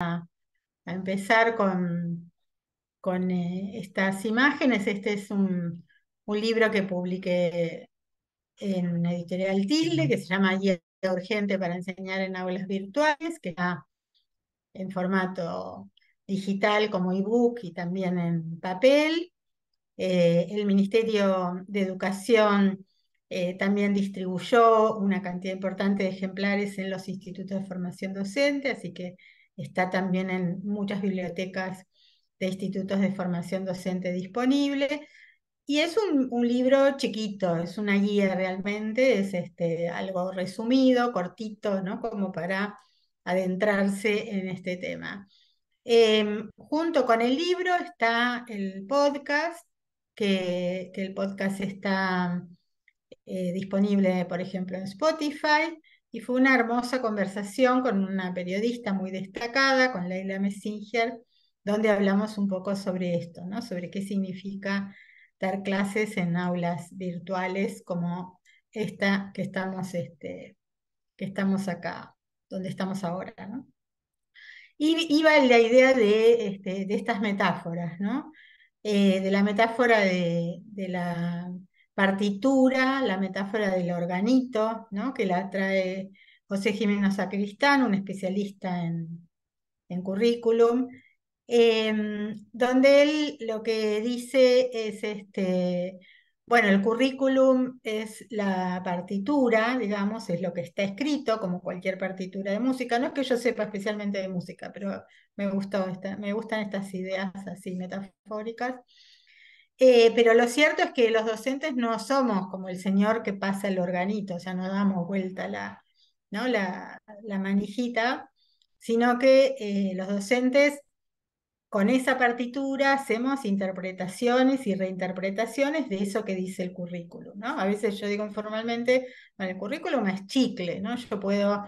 a, empezar con, con eh, estas imágenes. Este es un, libro que publiqué en una editorial Tilde, que se llama Guía Urgente para enseñar en aulas virtuales, que está en formato digital como ebook y también en papel. Eh, el Ministerio de Educación eh, también distribuyó una cantidad importante de ejemplares en los institutos de formación docente, así que está también en muchas bibliotecas de institutos de formación docente disponible. Y es un, libro chiquito, es una guía realmente, es este, algo resumido, cortito, ¿no? como para adentrarse en este tema. Eh, junto con el libro está el podcast, que, el podcast está eh, disponible, por ejemplo, en Spotify y fue una hermosa conversación con una periodista muy destacada, con Leila Messinger, donde hablamos un poco sobre esto, ¿no? sobre qué significa dar clases en aulas virtuales como esta que estamos, este, que estamos acá, donde estamos ahora. ¿no? Y iba la idea de, este, de estas metáforas, ¿no? Eh, de la metáfora de, de la partitura, la metáfora del organito, que la trae José Jiménez Sacristán, un especialista en, currículum, em, donde él lo que dice es, este, bueno, el currículum es la partitura, digamos, es lo que está escrito, como cualquier partitura de música. No es que yo sepa especialmente de música, pero me, me gustan estas ideas así metafóricas. Eh, pero lo cierto es que los docentes no somos como el señor que pasa el organito, o sea, no damos vuelta la, la, la manijita, sino que eh, los docentes con esa partitura hacemos interpretaciones y reinterpretaciones de eso que dice el currículum, A veces yo digo informalmente, bueno, el currículum es chicle, Yo puedo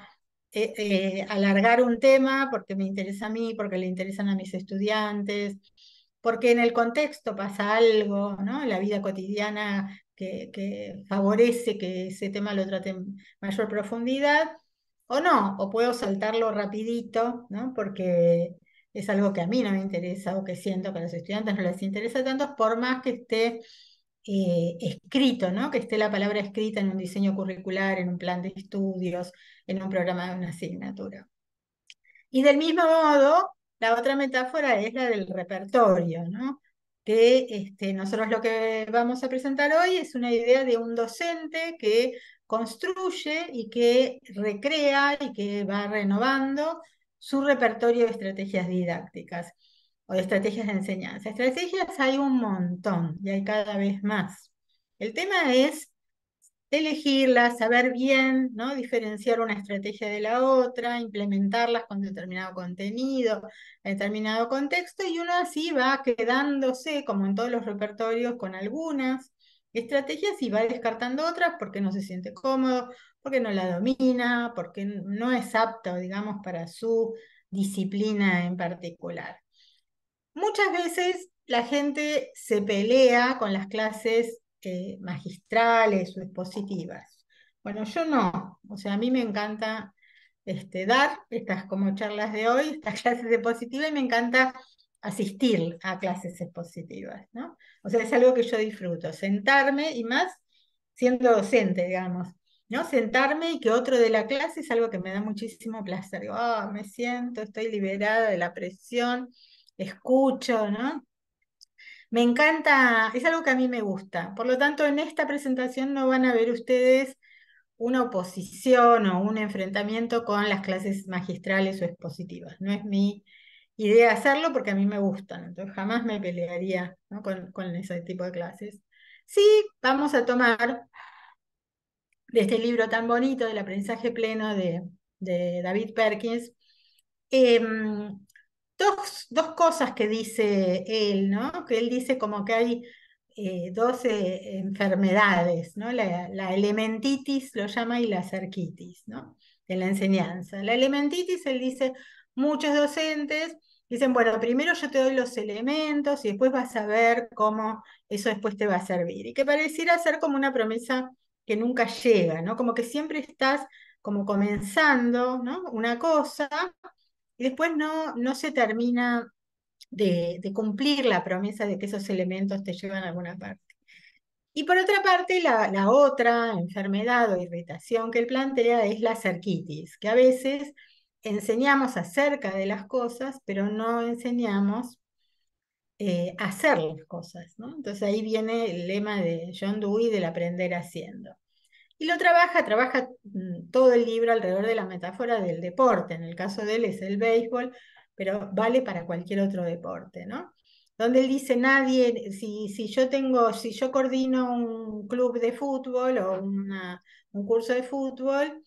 eh, alargar un tema porque me interesa a mí, porque le interesan a mis estudiantes, porque en el contexto pasa algo, ¿no? La vida cotidiana que, favorece que ese tema lo trate en mayor profundidad, o no, o puedo saltarlo rapidito, ¿no? Porque es algo que a mí no me interesa o que siento que a los estudiantes no les interesa tanto, por más que esté eh, escrito, ¿no? que esté la palabra escrita en un diseño curricular, en un plan de estudios, en un programa de una asignatura. Y del mismo modo, la otra metáfora es la del repertorio, ¿no? Que este, nosotros lo que vamos a presentar hoy es una idea de un docente que construye y que recrea y que va renovando su repertorio de estrategias didácticas o de estrategias de enseñanza. Estrategias hay un montón y hay cada vez más. El tema es elegirlas, saber bien, ¿no? diferenciar una estrategia de la otra, implementarlas con determinado contenido, determinado contexto, y uno así va quedándose, como en todos los repertorios, con algunas estrategias y va descartando otras porque no se siente cómodo, porque no la domina, porque no es apto, digamos, para su disciplina en particular. Muchas veces la gente se pelea con las clases eh, magistrales o expositivas. Bueno, yo no, o sea, a mí me encanta este, dar estas como charlas de hoy, estas clases expositivas, y me encanta asistir a clases expositivas, ¿no? O sea, es algo que yo disfruto, sentarme y más siendo docente, digamos, ¿no? Sentarme y que otro de la clase es algo que me da muchísimo placer. Ah, me siento, estoy liberada de la presión, escucho, ¿no? Me encanta, es algo que a mí me gusta. Por lo tanto, en esta presentación no van a ver ustedes una oposición o un enfrentamiento con las clases magistrales o expositivas. No es mi idea hacerlo porque a mí me gustan, entonces jamás me pelearía con, ese tipo de clases. Sí, vamos a tomar de este libro tan bonito del aprendizaje pleno de, David Perkins, em, dos, cosas que dice él, ¿no? Que él dice como que hay eh, dos eh, enfermedades, ¿no? La, elementitis lo llama y la cerquitis, ¿no? De la enseñanza. La elementitis, él dice, muchos docentes dicen, bueno, primero yo te doy los elementos y después vas a ver cómo eso después te va a servir. Y que pareciera ser como una promesa que nunca llega, ¿no? Como que siempre estás como comenzando, ¿no? Una cosa y después no, no se termina de, cumplir la promesa de que esos elementos te llevan a alguna parte. Y por otra parte, la, otra enfermedad o irritación que él plantea es la cerquitis, que a veces enseñamos acerca de las cosas, pero no enseñamos eh, hacer las cosas. Entonces ahí viene el lema de John Dewey del aprender haciendo. Y lo trabaja, trabaja mm, todo el libro alrededor de la metáfora del deporte. En el caso de él es el béisbol, pero vale para cualquier otro deporte, ¿no? Donde él dice, nadie, si, si yo tengo, si yo coordino un club de fútbol o una, un curso de fútbol,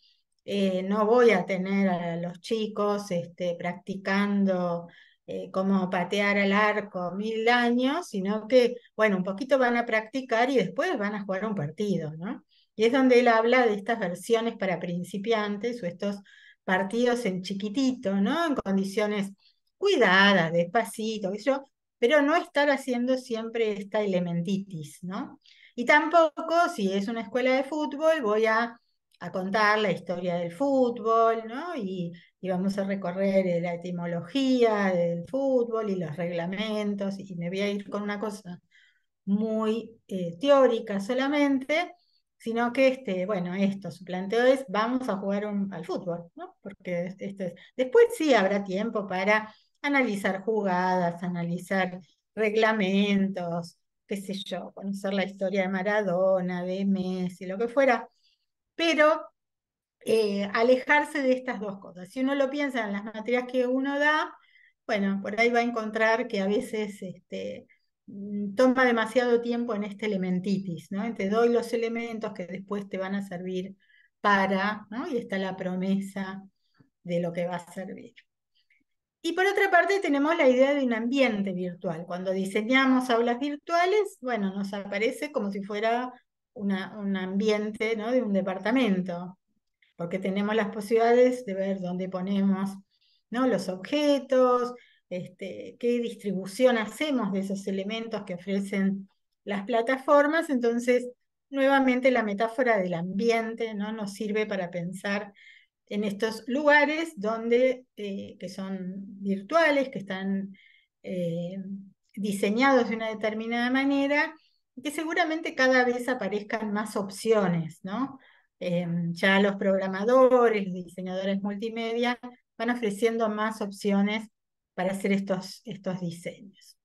eh, no voy a tener a los chicos este, practicando eh, cómo patear al arco mil años, sino que, bueno, un poquito van a practicar y después van a jugar un partido, ¿no? Y es donde él habla de estas versiones para principiantes o estos partidos en chiquitito, ¿no? En condiciones cuidadas, despacito, eso, pero no estar haciendo siempre esta elementitis, ¿no? Y tampoco, si es una escuela de fútbol, voy a, contar la historia del fútbol, ¿no? Y, vamos a recorrer eh, la etimología del fútbol y los reglamentos, y me voy a ir con una cosa muy eh, teórica solamente, sino que, este, bueno, esto, su planteo es, vamos a jugar al fútbol, ¿no? Porque este después sí habrá tiempo para analizar jugadas, analizar reglamentos, qué sé yo, conocer la historia de Maradona, de Messi, lo que fuera, pero eh, alejarse de estas dos cosas. Si uno lo piensa en las materias que uno da, bueno, por ahí va a encontrar que a veces este, Mm, toma demasiado tiempo en este elementitis, ¿no? Te doy los elementos que después te van a servir para, ¿no? Y está la promesa de lo que va a servir. Y por otra parte tenemos la idea de un ambiente virtual. Cuando diseñamos aulas virtuales, bueno, nos aparece como si fuera un ambiente ¿no? de un departamento, porque tenemos las posibilidades de ver dónde ponemos ¿no? los objetos, este, qué distribución hacemos de esos elementos que ofrecen las plataformas. Entonces, nuevamente la metáfora del ambiente ¿no? nos sirve para pensar en estos lugares donde, eh, que son virtuales, que están eh, diseñados de una determinada manera, y que seguramente cada vez aparezcan más opciones, ¿no? Eh, ya los programadores, los diseñadores multimedia van ofreciendo más opciones para hacer estos, estos diseños.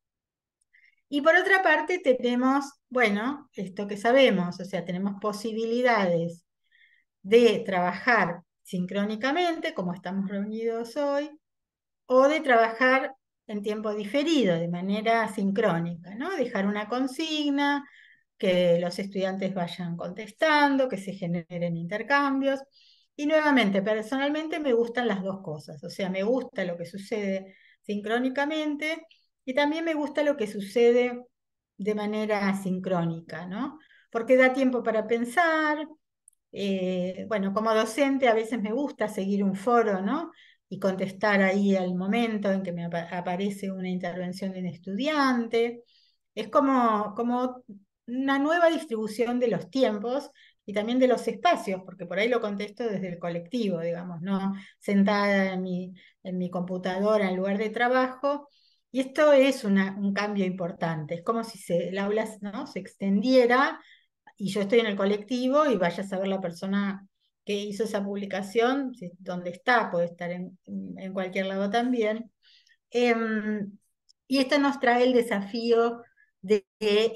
Y por otra parte tenemos, bueno, esto que sabemos, o sea, tenemos posibilidades de trabajar sincrónicamente, como estamos reunidos hoy, o de trabajar en tiempo diferido, de manera sincrónica, ¿no? Dejar una consigna, que los estudiantes vayan contestando, que se generen intercambios. Y nuevamente, personalmente me gustan las dos cosas, o sea, me gusta lo que sucede sincrónicamente y también me gusta lo que sucede de manera asincrónica, ¿no? Porque da tiempo para pensar. Eh, bueno, como docente a veces me gusta seguir un foro, ¿no? Y contestar ahí al momento en que me aparece una intervención de un estudiante. Es como, como una nueva distribución de los tiempos y también de los espacios, porque por ahí lo contesto desde el colectivo, digamos, no sentada en mi, en mi computadora en lugar de trabajo. Y esto es un cambio importante. Es como si el aula se extendiera y yo estoy en el colectivo y vaya a saber la persona que hizo esa publicación, si, dónde está, puede estar en, cualquier lado también. Em, y esto nos trae el desafío de,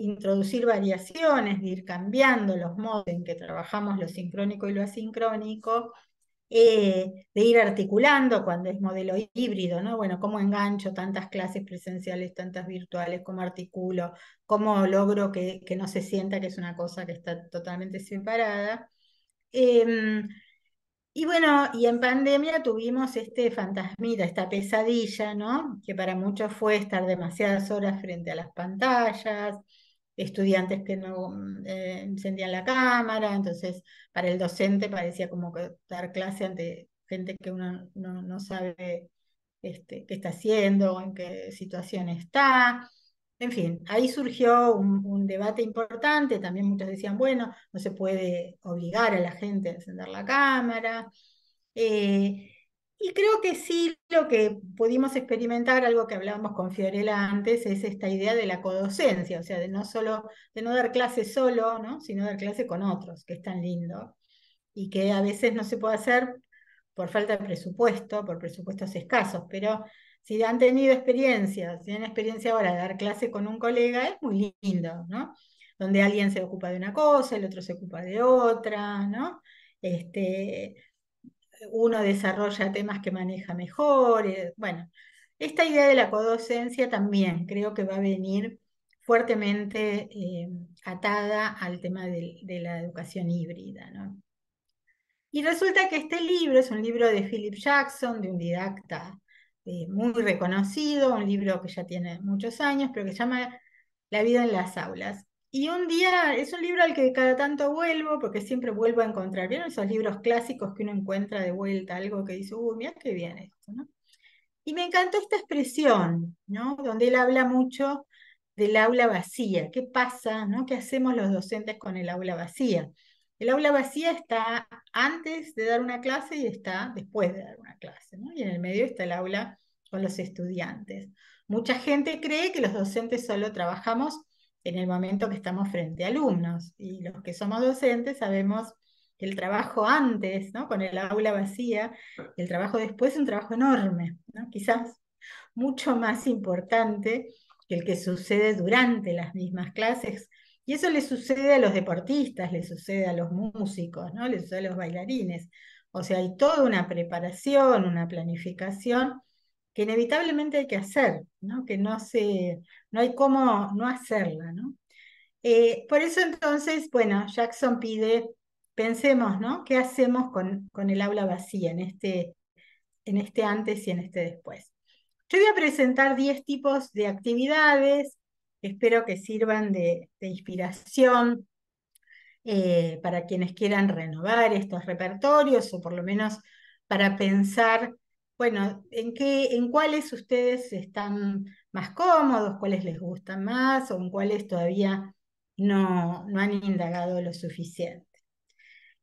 introducir variaciones, de ir cambiando los modos en que trabajamos lo sincrónico y lo asincrónico, eh, de ir articulando cuando es modelo híbrido, ¿no? Bueno, cómo engancho tantas clases presenciales, tantas virtuales, cómo articulo, cómo logro que, no se sienta que es una cosa que está totalmente separada. parada? Em, y bueno, y en pandemia tuvimos este fantasmita, esta pesadilla, ¿no? Que para muchos fue estar demasiadas horas frente a las pantallas, estudiantes que no mm, eh, encendían la cámara, entonces para el docente parecía como dar clase ante gente que uno no, sabe este, qué está haciendo, en qué situación está. En fin, ahí surgió un, debate importante, también muchos decían, bueno, no se puede obligar a la gente a encender la cámara. Eh, y creo que sí, lo que pudimos experimentar, algo que hablábamos con Fiorella antes, es esta idea de la codocencia, o sea, de no solo, de no dar clase solo, ¿no? sino dar clase con otros, que es tan lindo, y que a veces no se puede hacer por falta de presupuesto, por presupuestos escasos, pero si han tenido experiencia, si tienen experiencia ahora de dar clase con un colega, es muy lindo, ¿no? Donde alguien se ocupa de una cosa, el otro se ocupa de otra, ¿no? Este, uno desarrolla temas que maneja mejor. Eh, bueno, esta idea de la codocencia también creo que va a venir fuertemente eh, atada al tema de, la educación híbrida. Y resulta que este libro es un libro de Philip Jackson, de un didacta eh, muy reconocido, un libro que ya tiene muchos años, pero que se llama La vida en las aulas. Y un día es un libro al que cada tanto vuelvo, porque siempre vuelvo a encontrar. ¿Vieron esos libros clásicos que uno encuentra de vuelta? Algo que dice, uy, mira qué bien esto, ¿no? Y me encantó esta expresión, ¿no? Donde él habla mucho del aula vacía. ¿Qué pasa, ¿no? ¿Qué hacemos los docentes con el aula vacía? El aula vacía está antes de dar una clase y está después de dar una clase, Y en el medio está el aula con los estudiantes. Mucha gente cree que los docentes solo trabajamos en el momento que estamos frente a alumnos. Y los que somos docentes sabemos que el trabajo antes, ¿no? con el aula vacía, el trabajo después es un trabajo enorme, quizás mucho más importante que el que sucede durante las mismas clases. Y eso le sucede a los deportistas, le sucede a los músicos, ¿no? le sucede a los bailarines. O sea, hay toda una preparación, una planificación que inevitablemente hay que hacer, ¿no? que no se no hay cómo no hacerla, ¿no? Eh, por eso entonces, bueno, Jackson pide, pensemos, ¿no? ¿Qué hacemos con, con el aula vacía en este, en este antes y en este después? Yo voy a presentar 10 tipos de actividades, espero que sirvan de, de inspiración eh, para quienes quieran renovar estos repertorios o por lo menos para pensar bueno, ¿en, qué, en cuáles ustedes están más cómodos, cuáles les gustan más o en cuáles todavía no, no han indagado lo suficiente.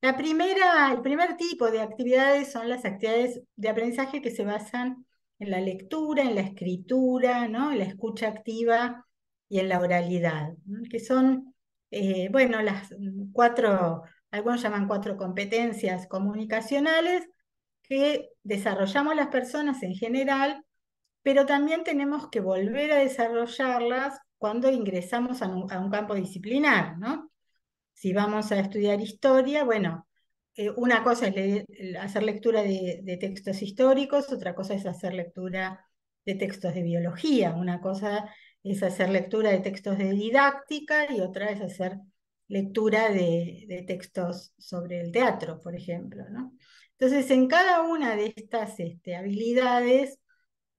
La primera, el primer tipo de actividades son las actividades de aprendizaje que se basan en la lectura, en la escritura, ¿no? en la escucha activa y en la oralidad, que son, eh, bueno, las cuatro, algunos llaman cuatro competencias comunicacionales, que desarrollamos las personas en general, pero también tenemos que volver a desarrollarlas cuando ingresamos a un, campo disciplinar, ¿no? Si vamos a estudiar historia, bueno, eh, una cosa es hacer lectura de, textos históricos, otra cosa es hacer lectura de textos de biología, una cosa es hacer lectura de textos de didáctica y otra es hacer lectura de, de, textos sobre el teatro, por ejemplo. ¿no? Entonces, en cada una de estas este, habilidades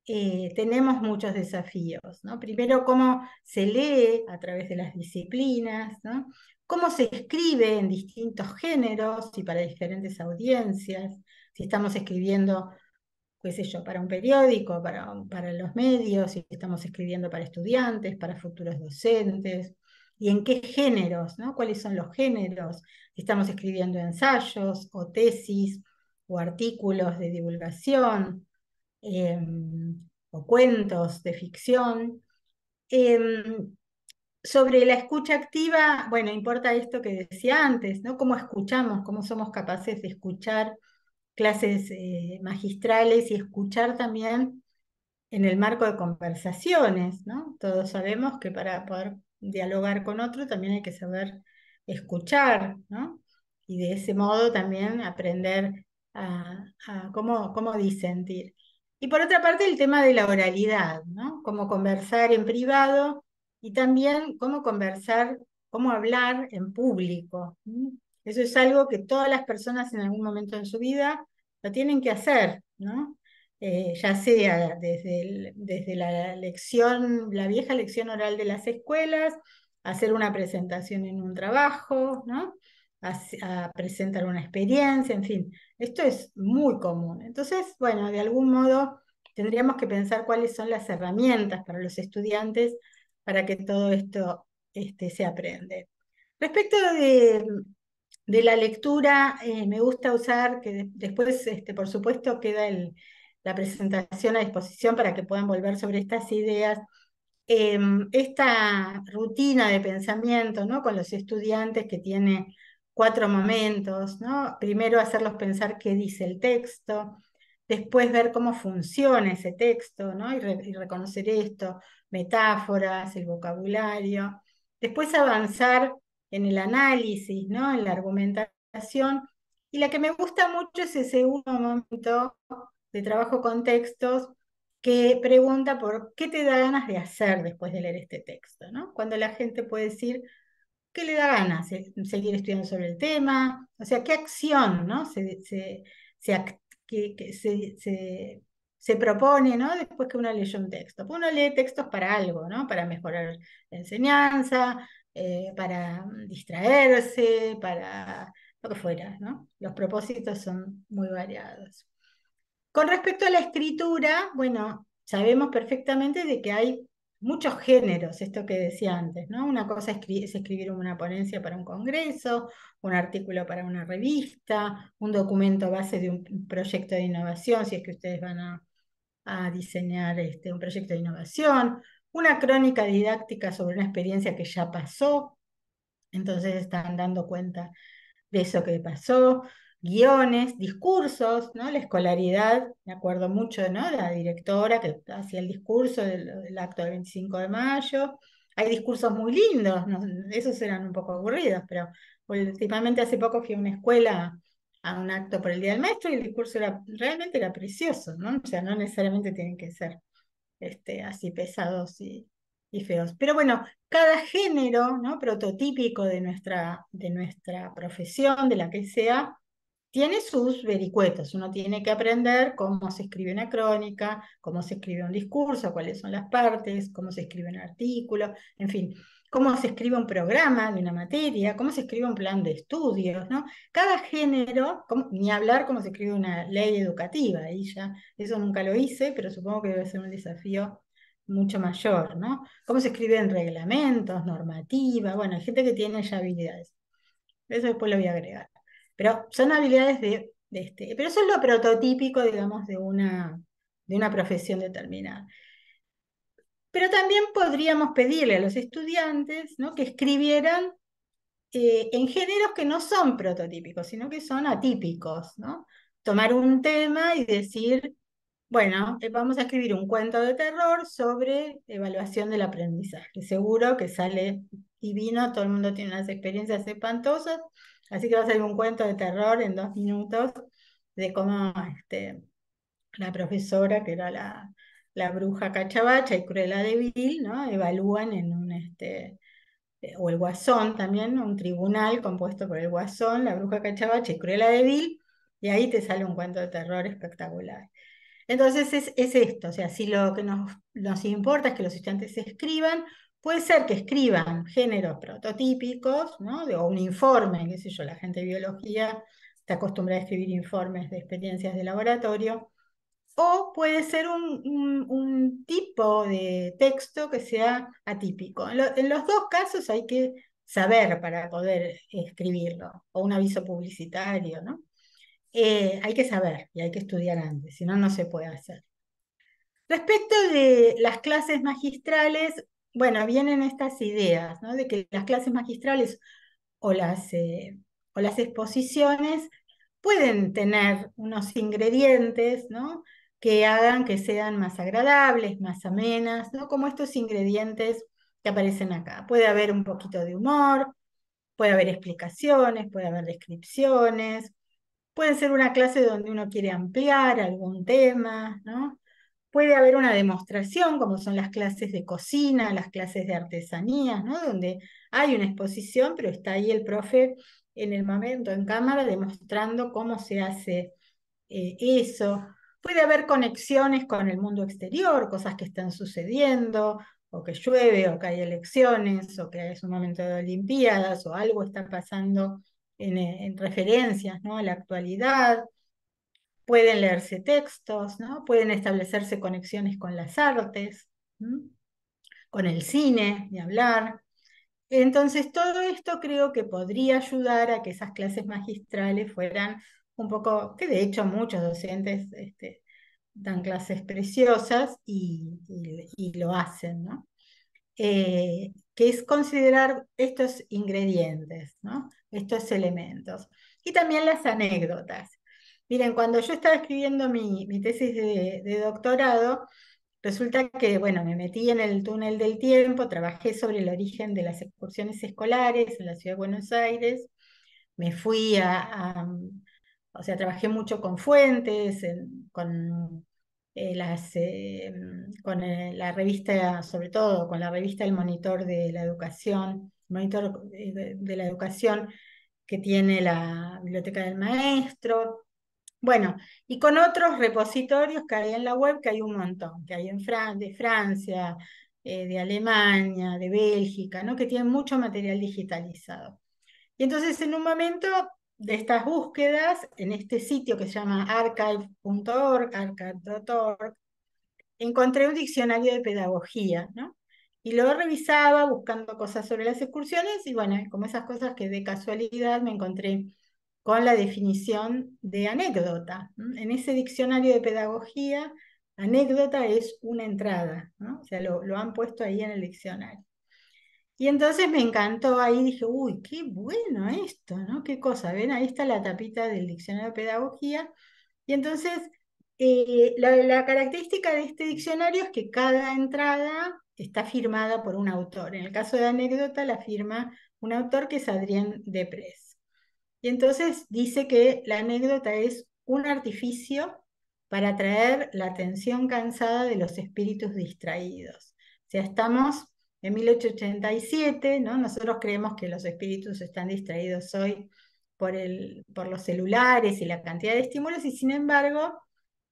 eh, tenemos muchos desafíos. ¿no? Primero, cómo se lee a través de las disciplinas, cómo se escribe en distintos géneros y para diferentes audiencias. Si estamos escribiendo qué sé yo, para un periódico, para, para los medios, si estamos escribiendo para estudiantes, para futuros docentes, y en qué géneros, ¿no? ¿Cuáles son los géneros? Si estamos escribiendo ensayos o tesis o artículos de divulgación em, o cuentos de ficción. Em, sobre la escucha activa, bueno, importa esto que decía antes, ¿no? Cómo escuchamos, cómo somos capaces de escuchar clases eh, magistrales y escuchar también en el marco de conversaciones, ¿no? Todos sabemos que para poder dialogar con otro también hay que saber escuchar, ¿no? Y de ese modo también aprender a, ah, ah, cómo, cómo, disentir. Y por otra parte, el tema de la oralidad, ¿no? Cómo conversar en privado y también cómo conversar, cómo hablar en público. Eso es algo que todas las personas en algún momento de su vida lo tienen que hacer, ¿no? Eh, ya sea desde, desde la lección, la vieja lección oral de las escuelas, hacer una presentación en un trabajo, ¿no? a, presentar una experiencia, en fin, esto es muy común. Entonces, bueno, de algún modo tendríamos que pensar cuáles son las herramientas para los estudiantes para que todo esto este, se aprende. Respecto de, la lectura, eh, me gusta usar, que después, este, por supuesto, queda la presentación a disposición para que puedan volver sobre estas ideas. Em, esta rutina de pensamiento ¿no? con los estudiantes que tiene cuatro momentos, ¿no? Primero hacerlos pensar qué dice el texto, después ver cómo funciona ese texto, ¿no? Y, reconocer esto, metáforas, el vocabulario, después avanzar en el análisis, ¿no? En la argumentación. Y la que me gusta mucho es ese segundo momento de trabajo con textos que pregunta por qué te da ganas de hacer después de leer este texto, ¿no? Cuando la gente puede decir, ¿Qué le da ganas? ¿Seguir estudiando sobre el tema? O sea, ¿qué acción ¿no? se, se, propone ¿no? después que uno lee un texto? Pues uno lee textos para algo, ¿no? para mejorar la enseñanza, eh, para distraerse, para lo que fuera. ¿no? Los propósitos son muy variados. Con respecto a la escritura, bueno, sabemos perfectamente de que hay muchos géneros, esto que decía antes, ¿no? Una cosa es escribir una ponencia para un congreso, un artículo para una revista, un documento base de un proyecto de innovación, si es que ustedes van a, diseñar este, un proyecto de innovación, una crónica didáctica sobre una experiencia que ya pasó, entonces están dando cuenta de eso que pasó, guiones, discursos, ¿no? La escolaridad, me acuerdo mucho, ¿no? La directora que hacía el discurso del, acto del 25 de mayo. Hay discursos muy lindos, esos eran un poco aburridos, pero últimamente hace poco fui a una escuela a un acto por el Día del Maestro y el discurso era, realmente era precioso, ¿no? O sea, no necesariamente tienen que ser este, así pesados y, y feos. Pero bueno, cada género ¿no? prototípico de nuestra, de nuestra profesión, de la que sea, tiene sus vericuetas, uno tiene que aprender cómo se escribe una crónica, cómo se escribe un discurso, cuáles son las partes, cómo se escribe un artículo, en fin, cómo se escribe un programa de una materia, cómo se escribe un plan de estudios, ¿no? Cada género, ni hablar cómo se escribe una ley educativa, ahí ya, eso nunca lo hice, pero supongo que debe ser un desafío mucho mayor, ¿no? Cómo se escriben reglamentos, normativas, bueno, hay gente que tiene ya habilidades. Eso después lo voy a agregar. Pero son habilidades de, este, pero eso es lo prototípico, digamos, de una, de una profesión determinada. Pero también podríamos pedirle a los estudiantes que escribieran eh, en géneros que no son prototípicos, sino que son atípicos, ¿no? Tomar un tema y decir, bueno, eh, vamos a escribir un cuento de terror sobre evaluación del aprendizaje. Seguro que sale divino, todo el mundo tiene unas experiencias espantosas, Así que va a salir un cuento de terror en dos minutos de cómo este, la profesora, que era la, bruja cachavacha y cruela de Vil, ¿no? evalúan en un, este, eh, o el guasón también, un tribunal compuesto por el guasón, la bruja cachavacha y cruela de Vil, y ahí te sale un cuento de terror espectacular. Entonces es, esto, o sea, si lo que nos, nos importa es que los estudiantes escriban, Puede ser que escriban géneros prototípicos, ¿no? o un informe, qué sé yo, la gente de biología está acostumbrada a escribir informes de experiencias de laboratorio, o puede ser un, tipo de texto que sea atípico. En, los dos casos hay que saber para poder escribirlo, o un aviso publicitario, ¿no? Eh, hay que saber y hay que estudiar antes, si no, no se puede hacer. Respecto de las clases magistrales, bueno, vienen estas ideas, ¿no? De que las clases magistrales o las, eh, o las exposiciones pueden tener unos ingredientes, ¿no? Que hagan que sean más agradables, más amenas, ¿no? Como estos ingredientes que aparecen acá. Puede haber un poquito de humor, puede haber explicaciones, puede haber descripciones, puede ser una clase donde uno quiere ampliar algún tema, ¿no? Puede haber una demostración, como son las clases de cocina, las clases de artesanías, donde hay una exposición, pero está ahí el profe en el momento en cámara demostrando cómo se hace eh, eso. Puede haber conexiones con el mundo exterior, cosas que están sucediendo, o que llueve, o que hay elecciones, o que es un momento de Olimpiadas, o algo está pasando en, eh, en referencias ¿no? a la actualidad pueden leerse textos, ¿no? pueden establecerse conexiones con las artes, con el cine, y hablar. Entonces, todo esto creo que podría ayudar a que esas clases magistrales fueran un poco, que de hecho muchos docentes este, dan clases preciosas y, lo hacen, ¿no? Eh, que es considerar estos ingredientes, ¿no? estos elementos. Y también las anécdotas. Miren, cuando yo estaba escribiendo mi, tesis de, doctorado, resulta que, bueno, me metí en el túnel del tiempo, trabajé sobre el origen de las excursiones escolares en la ciudad de Buenos Aires, me fui a, o sea, trabajé mucho con fuentes, con, eh, eh, eh, la revista, sobre todo con la revista El Monitor de la Educación, Monitor de la Educación que tiene la Biblioteca del Maestro, bueno, y con otros repositorios que hay en la web, que hay un montón, que hay en de Francia, eh, de Alemania, de Bélgica, ¿no? que tienen mucho material digitalizado. Y entonces en un momento de estas búsquedas, en este sitio que se llama archive.org, archive.org, encontré un diccionario de pedagogía, ¿no? Y lo revisaba buscando cosas sobre las excursiones y bueno, como esas cosas que de casualidad me encontré con la definición de anécdota. En ese diccionario de pedagogía, anécdota es una entrada, o sea, lo, han puesto ahí en el diccionario. Y entonces me encantó ahí, dije, uy, qué bueno esto, ¿no? Qué cosa, ven, ahí está la tapita del diccionario de pedagogía. Y entonces, eh, la, característica de este diccionario es que cada entrada está firmada por un autor. En el caso de anécdota, la firma un autor que es Adrián Deprés. Y entonces dice que la anécdota es un artificio para atraer la atención cansada de los espíritus distraídos. O sea, estamos en 1887, ¿no? Nosotros creemos que los espíritus están distraídos hoy por, el, por los celulares y la cantidad de estímulos, y sin embargo,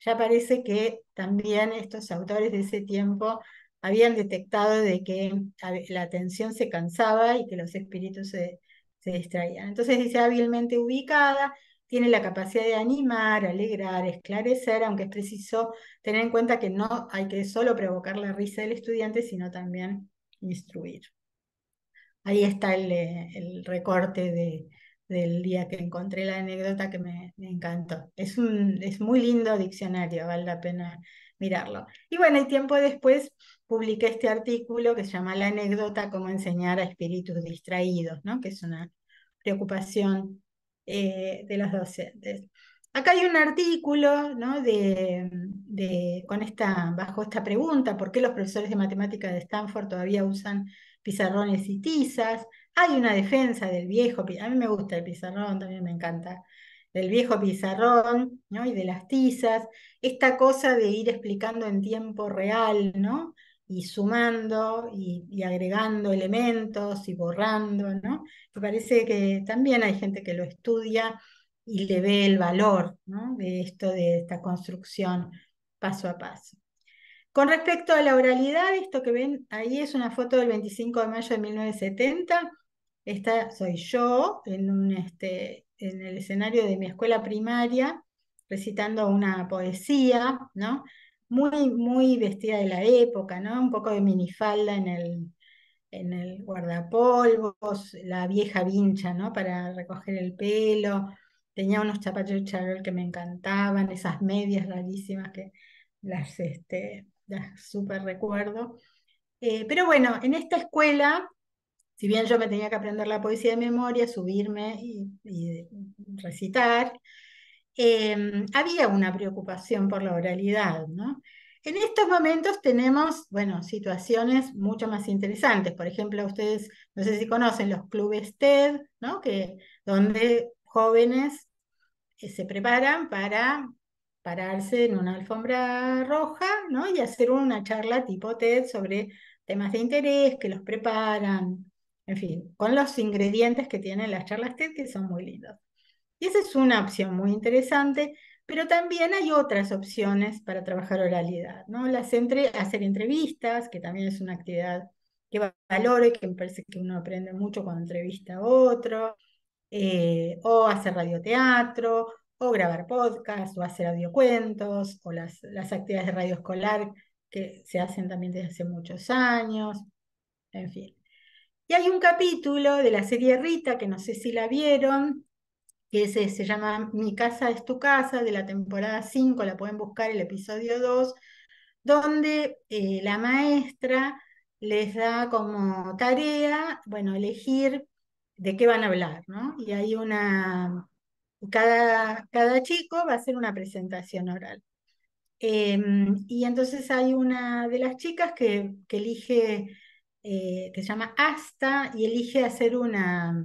ya parece que también estos autores de ese tiempo habían detectado de que la atención se cansaba y que los espíritus se se distraía Entonces dice hábilmente ah, ubicada, tiene la capacidad de animar, alegrar, esclarecer, aunque es preciso tener en cuenta que no hay que solo provocar la risa del estudiante, sino también instruir. Ahí está el, eh, recorte de, del día que encontré la anécdota que me, encantó. Es un es muy lindo diccionario, vale la pena mirarlo. Y bueno, el tiempo después publiqué este artículo que se llama La anécdota, cómo enseñar a espíritus distraídos, ¿no? que es una preocupación eh, de los docentes. Acá hay un artículo de, con esta, bajo esta pregunta, ¿por qué los profesores de matemática de Stanford todavía usan pizarrones y tizas? Hay una defensa del viejo, a mí me gusta el pizarrón, también me encanta, del viejo pizarrón ¿no? y de las tizas, esta cosa de ir explicando en tiempo real, ¿no? y sumando y, agregando elementos y borrando, ¿no? Me parece que también hay gente que lo estudia y le ve el valor ¿no? de esto, de esta construcción paso a paso. Con respecto a la oralidad, esto que ven ahí es una foto del 25 de mayo de 1970. Esta soy yo en, un, este, en el escenario de mi escuela primaria recitando una poesía, ¿no? muy, muy vestida de la época, ¿no? Un poco de minifalda en el, en el guardapolvos, la vieja vincha, ¿no? Para recoger el pelo. Tenía unos chapachos de charol que me encantaban, esas medias rarísimas que las, este, las super recuerdo. Eh, pero bueno, en esta escuela, si bien yo me tenía que aprender la poesía de memoria, subirme y recitar, Em, había una preocupación por la oralidad. ¿no? En estos momentos tenemos, bueno, situaciones mucho más interesantes. Por ejemplo, ustedes, no sé si conocen los clubes TED, ¿no? que, donde jóvenes eh, se preparan para pararse en una alfombra roja ¿no? y hacer una charla tipo TED sobre temas de interés que los preparan, en fin, con los ingredientes que tienen las charlas TED, que son muy lindos. Y esa es una opción muy interesante, pero también hay otras opciones para trabajar oralidad, ¿no? Las entre, hacer entrevistas, que también es una actividad que valora y que me parece que uno aprende mucho cuando entrevista a otro, eh, o hacer radioteatro, o grabar podcast, o hacer audiocuentos, o las, las actividades de radio escolar que se hacen también desde hace muchos años, en fin. Y hay un capítulo de la serie Rita, que no sé si la vieron, que se llama Mi casa es tu casa, de la temporada 5, la pueden buscar el episodio 2, donde eh, la maestra les da como tarea, bueno, elegir de qué van a hablar, ¿no? Y hay una, cada, cada chico va a hacer una presentación oral. Em, y entonces hay una de las chicas que, elige, eh, que se llama Asta, y elige hacer una,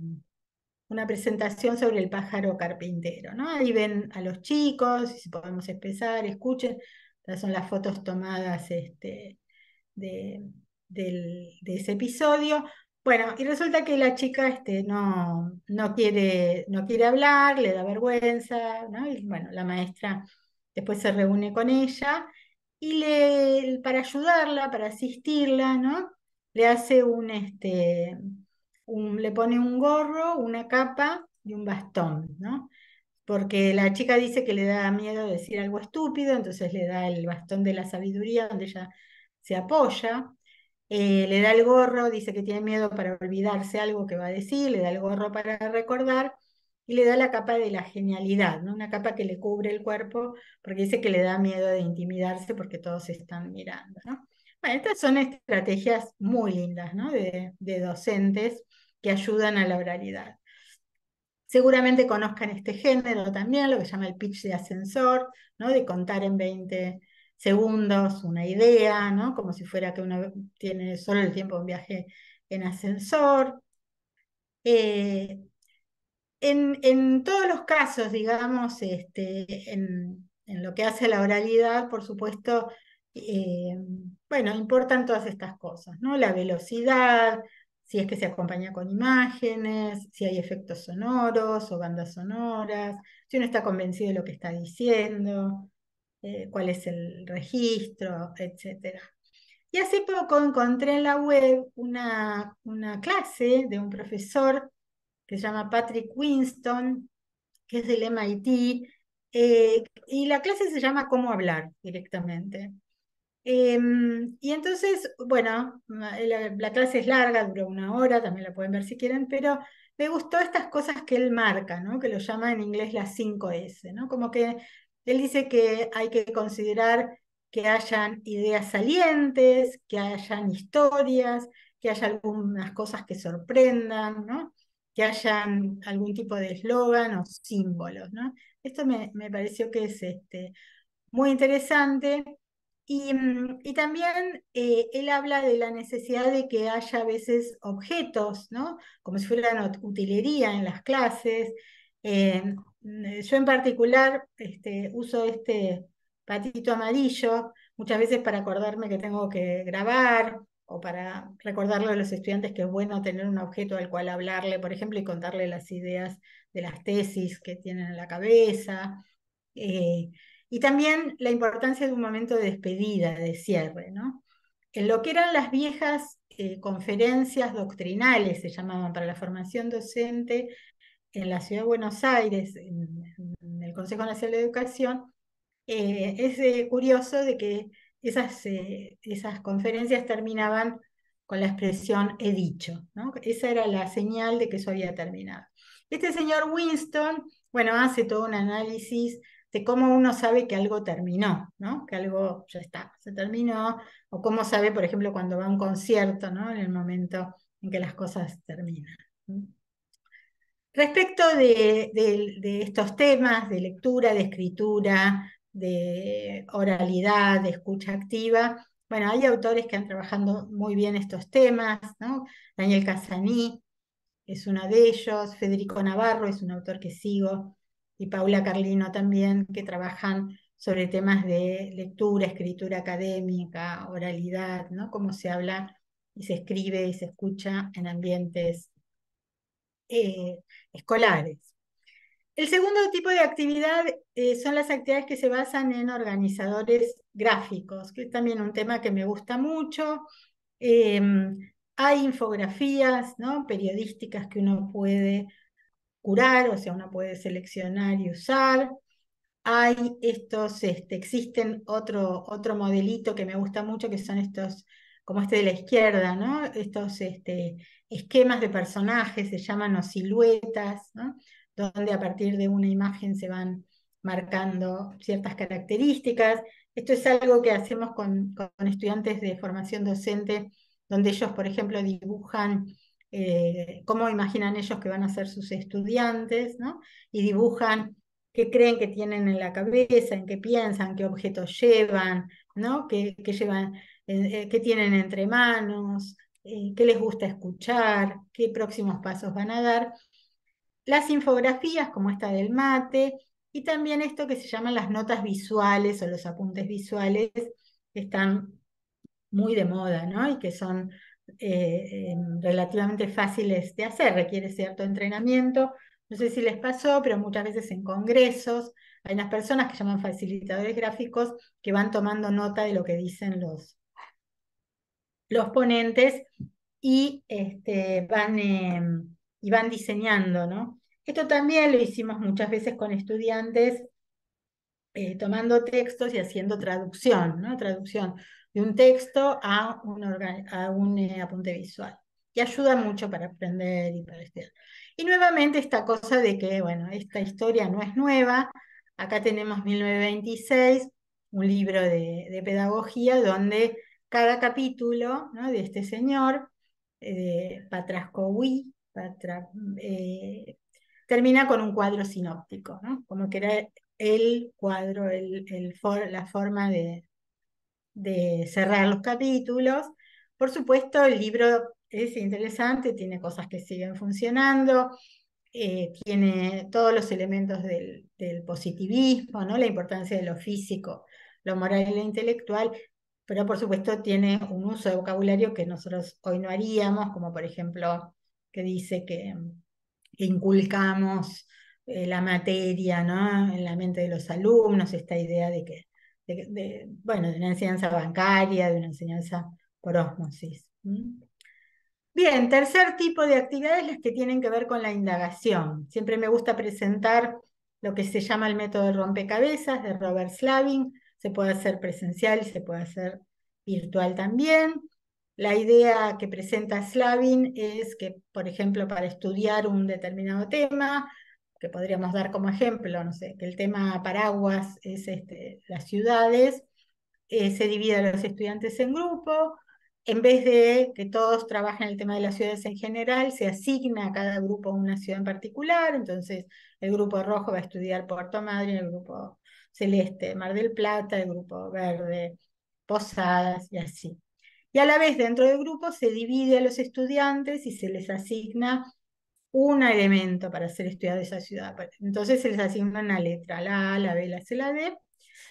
una presentación sobre el pájaro carpintero, ¿no? Ahí ven a los chicos, si podemos empezar, escuchen, estas son las fotos tomadas este, de, ese episodio. Bueno, y resulta que la chica este, no, no, quiere, no quiere hablar, le da vergüenza, ¿no? Y bueno, la maestra después se reúne con ella y le, para ayudarla, para asistirla, ¿no? Le hace un, este, le pone un gorro, una capa y un bastón, ¿no? Porque la chica dice que le da miedo decir algo estúpido, entonces le da el bastón de la sabiduría donde ella se apoya, eh, le da el gorro, dice que tiene miedo para olvidarse algo que va a decir, le da el gorro para recordar y le da la capa de la genialidad, ¿no? una capa que le cubre el cuerpo porque dice que le da miedo de intimidarse porque todos están mirando. ¿no? Bueno, estas son estrategias muy lindas, De, docentes que ayudan a la oralidad. Seguramente conozcan este género también, lo que se llama el pitch de ascensor, ¿no? de contar en 20 segundos una idea, ¿no? como si fuera que uno tiene solo el tiempo de un viaje en ascensor. Eh, en, todos los casos, digamos, este, en, lo que hace la oralidad, por supuesto, eh, bueno, importan todas estas cosas, ¿no? La velocidad, si es que se acompaña con imágenes, si hay efectos sonoros o bandas sonoras, si uno está convencido de lo que está diciendo, eh, cuál es el registro, etc. Y hace poco encontré en la web una, una clase de un profesor que se llama Patrick Winston, que es del MIT, eh, y la clase se llama Cómo hablar directamente. Em, y entonces, bueno, la, clase es larga, duró una hora, también la pueden ver si quieren, pero me gustó estas cosas que él marca, ¿no? que lo llama en inglés la 5S, ¿no? como que él dice que hay que considerar que hayan ideas salientes, que hayan historias, que haya algunas cosas que sorprendan, ¿no? que hayan algún tipo de eslogan o símbolos. ¿no? Esto me, me pareció que es este, muy interesante Mm, y, también eh, él habla de la necesidad de que haya a veces objetos, ¿no? Como si fueran utilería en las clases. Eh, mm, yo en particular este, uso este patito amarillo muchas veces para acordarme que tengo que grabar o para recordarle a los estudiantes que es bueno tener un objeto al cual hablarle, por ejemplo, y contarle las ideas de las tesis que tienen en la cabeza. Eh, y también la importancia de un momento de despedida, de cierre, En lo que eran las viejas eh, conferencias doctrinales, se llamaban, para la formación docente en la ciudad de Buenos Aires, en, el Consejo Nacional de Educación, eh, es eh, curioso de que esas, esas conferencias terminaban con la expresión he dicho, Esa era la señal de que eso había terminado. Este señor Winston, bueno, hace todo un análisis de cómo uno sabe que algo terminó, ¿no? que algo ya está, se terminó, o cómo sabe, por ejemplo, cuando va a un concierto, ¿no? en el momento en que las cosas terminan. Respecto de, estos temas de lectura, de escritura, de oralidad, de escucha activa, bueno, hay autores que han trabajado muy bien estos temas, Daniel Casaní es uno de ellos, Federico Navarro es un autor que sigo y Paula Carlino también, que trabajan sobre temas de lectura, escritura académica, oralidad, ¿no? Cómo se habla y se escribe y se escucha en ambientes eh, escolares. El segundo tipo de actividad eh, son las actividades que se basan en organizadores gráficos, que es también un tema que me gusta mucho. Em, hay infografías ¿no? periodísticas que uno puede curar, o sea, uno puede seleccionar y usar. Hay estos, este, existen otro, otro modelito que me gusta mucho, que son estos, como este de la izquierda, ¿no? Estos este, esquemas de personajes, se llaman siluetas, ¿no? Donde a partir de una imagen se van marcando ciertas características. Esto es algo que hacemos con estudiantes de formación docente, donde ellos, por ejemplo, dibujan eh, cómo imaginan ellos que van a ser sus estudiantes, ¿no? Y dibujan qué creen que tienen en la cabeza, en qué piensan, qué objetos llevan, ¿no? qué, llevan, eh, eh, qué tienen entre manos, qué les gusta escuchar, qué próximos pasos van a dar. Las infografías, como esta del mate, y también esto que se llaman las notas visuales o los apuntes visuales, que están muy de moda, ¿no? Y que son eh, relativamente fáciles de hacer, requiere cierto entrenamiento. No sé si les pasó, pero muchas veces en congresos hay unas personas que llaman facilitadores gráficos que van tomando nota de lo que dicen los, los ponentes y, este, van, em, y van diseñando, ¿no? Esto también lo hicimos muchas veces con estudiantes eh, tomando textos y haciendo traducción, ¿no? Traducción de un texto a un, a un eh, apunte visual. Y ayuda mucho para aprender y para estudiar. Y nuevamente esta cosa de que, bueno, esta historia no es nueva. Acá tenemos 1926, un libro de, de pedagogía donde cada capítulo ¿no? de este señor, eh, de Patrascowi, eh, termina con un cuadro sinóptico, ¿no? como que era el cuadro, el, el la forma de, de cerrar los capítulos. Por supuesto, el libro es interesante, tiene cosas que siguen funcionando, eh, tiene todos los elementos del, positivismo, ¿no? la importancia de lo físico, lo moral y lo intelectual, pero por supuesto tiene un uso de vocabulario que nosotros hoy no haríamos, como por ejemplo que dice que, inculcamos eh, la materia ¿no? en la mente de los alumnos, esta idea de que de, bueno, de una enseñanza bancaria, de una enseñanza por osmosis. Bien, tercer tipo de actividades, las que tienen que ver con la indagación. Siempre me gusta presentar lo que se llama el método de rompecabezas de Robert Slavin. Se puede hacer presencial y se puede hacer virtual también. La idea que presenta Slavin es que, por ejemplo, para estudiar un determinado tema, que podríamos dar como ejemplo, no sé, que el tema paraguas es este, las ciudades, eh, se divide a los estudiantes en grupo, en vez de que todos trabajen el tema de las ciudades en general, se asigna a cada grupo una ciudad en particular, entonces el grupo rojo va a estudiar Puerto Madryn, el grupo celeste Mar del Plata, el grupo verde Posadas y así. Y a la vez dentro del grupo se divide a los estudiantes y se les asigna un elemento para ser estudiado de esa ciudad. Entonces se les asigna una letra, la A, la B, la C, la D.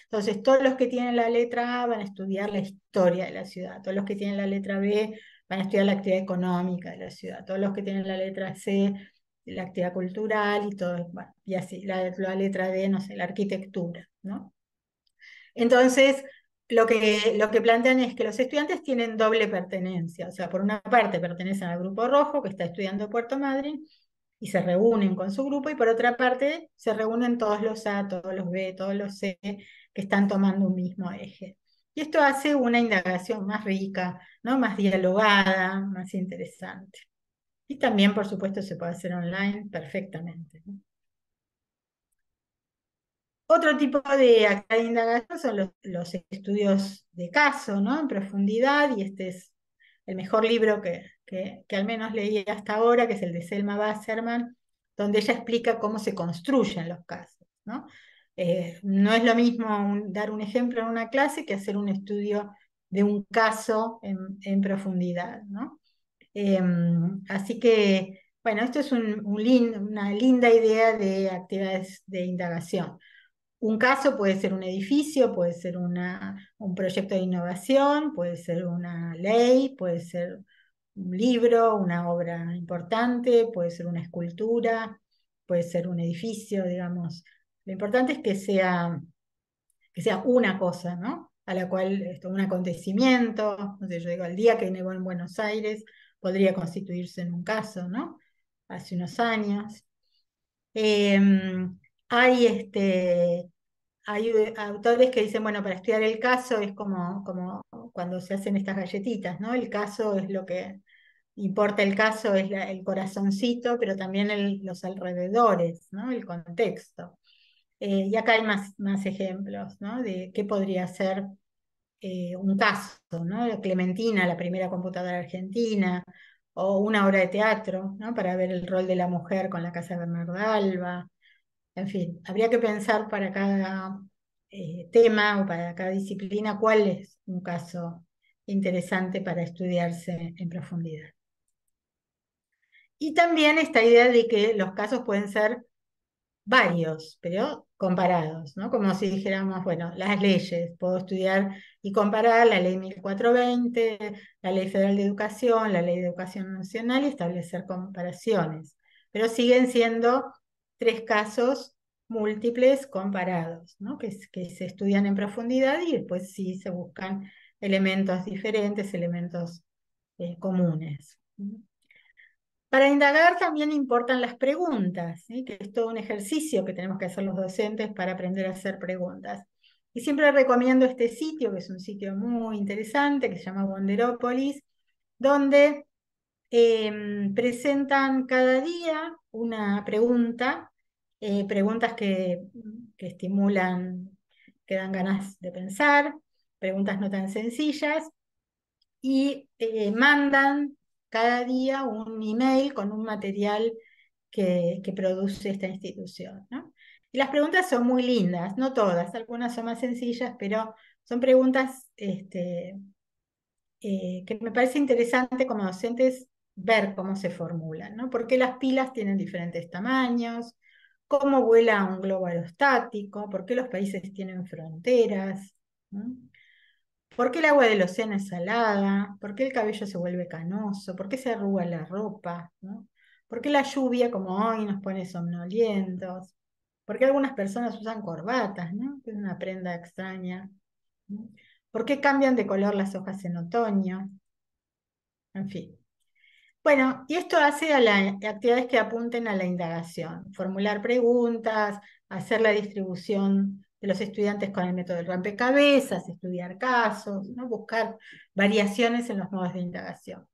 Entonces todos los que tienen la letra A van a estudiar la historia de la ciudad, todos los que tienen la letra B van a estudiar la actividad económica de la ciudad, todos los que tienen la letra C la actividad cultural y todo, y así, la, la letra D, no sé, la arquitectura, ¿no? Entonces, lo que, lo que plantean es que los estudiantes tienen doble pertenencia, o sea, por una parte pertenecen al grupo rojo que está estudiando Puerto Madryn y se reúnen con su grupo y por otra parte se reúnen todos los A, todos los B, todos los C que están tomando un mismo eje. Y esto hace una indagación más rica, ¿no? más dialogada, más interesante. Y también, por supuesto, se puede hacer online perfectamente. Otro tipo de actividad de indagación son los, estudios de caso, ¿no? En profundidad, y este es el mejor libro que, que, al menos leí hasta ahora, que es el de Selma Wasserman, donde ella explica cómo se construyen los casos, ¿no? Eh, no es lo mismo dar un ejemplo en una clase que hacer un estudio de un caso en, profundidad. ¿no? Em, así que, bueno, esto es una linda idea de actividades de indagación un caso puede ser un edificio, puede ser una, un proyecto de innovación, puede ser una ley, puede ser un libro, una obra importante, puede ser una escultura, puede ser un edificio, digamos. Lo importante es que sea, que sea una cosa, ¿no? A la cual un acontecimiento, no yo digo, el día que negó en Buenos Aires podría constituirse en un caso, ¿no? Hace unos años. Em, hay este, hay eh, autores que dicen, bueno, para estudiar el caso es como, cuando se hacen estas galletitas, ¿no? El caso es lo que importa, el caso es el corazoncito, pero también los alrededores, ¿no? El contexto. Eh, y acá hay más, ejemplos, ¿no? De qué podría ser eh, un caso, ¿no? Clementina, la primera computadora argentina, o una obra de teatro, ¿no? Para ver el rol de la mujer con la casa de Bernarda Alba. En fin, habría que pensar para cada eh, tema o para cada disciplina cuál es un caso interesante para estudiarse en profundidad. Y también esta idea de que los casos pueden ser varios, pero comparados, ¿no? Como si dijéramos, bueno, las leyes, puedo estudiar y comparar la ley 1420, la ley federal de educación, la ley de educación nacional y establecer comparaciones, pero siguen siendo tres casos múltiples comparados, ¿no? que, se estudian en profundidad y después sí se buscan elementos diferentes, elementos eh, comunes. Para indagar también importan las preguntas, que es todo un ejercicio que tenemos que hacer los docentes para aprender a hacer preguntas. Y siempre recomiendo este sitio, que es un sitio muy interesante, que se llama Wonderopolis, donde em, presentan cada día una pregunta eh, preguntas que, estimulan, que dan ganas de pensar, preguntas no tan sencillas, y eh, mandan cada día un email con un material que, que produce esta institución. Y las preguntas son muy lindas, no todas, algunas son más sencillas, pero son preguntas este, eh, que me parece interesante como docentes ver cómo se formulan, ¿no? ¿Por las pilas tienen diferentes tamaños? cómo vuela un globo aerostático, por qué los países tienen fronteras, por qué el agua del océano es salada, por qué el cabello se vuelve canoso, por qué se arruga la ropa, por qué la lluvia como hoy nos pone somnolientos, por qué algunas personas usan corbatas, que es una prenda extraña, por qué cambian de color las hojas en otoño, en fin. Bueno, y esto hace a las actividades que apunten a la indagación, formular preguntas, hacer la distribución de los estudiantes con el método del rompecabezas, estudiar casos, buscar variaciones en los modos de indagación.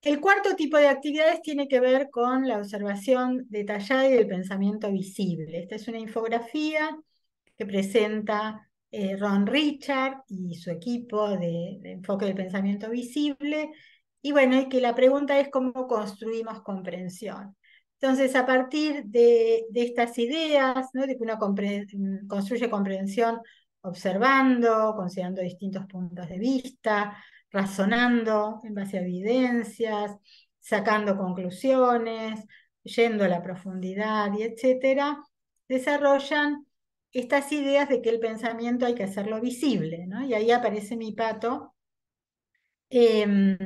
El cuarto tipo de actividades tiene que ver con la observación detallada y el pensamiento visible. Esta es una infografía que presenta eh, Ron Richard y su equipo de enfoque del pensamiento visible y bueno, es que la pregunta es cómo construimos comprensión. Entonces, a partir de, estas ideas, ¿no? de que uno mm, construye comprensión observando, considerando distintos puntos de vista, razonando en base a evidencias, sacando conclusiones, yendo a la profundidad y etcétera, desarrollan estas ideas de que el pensamiento hay que hacerlo visible, ¿no? Y ahí aparece mi pato, em,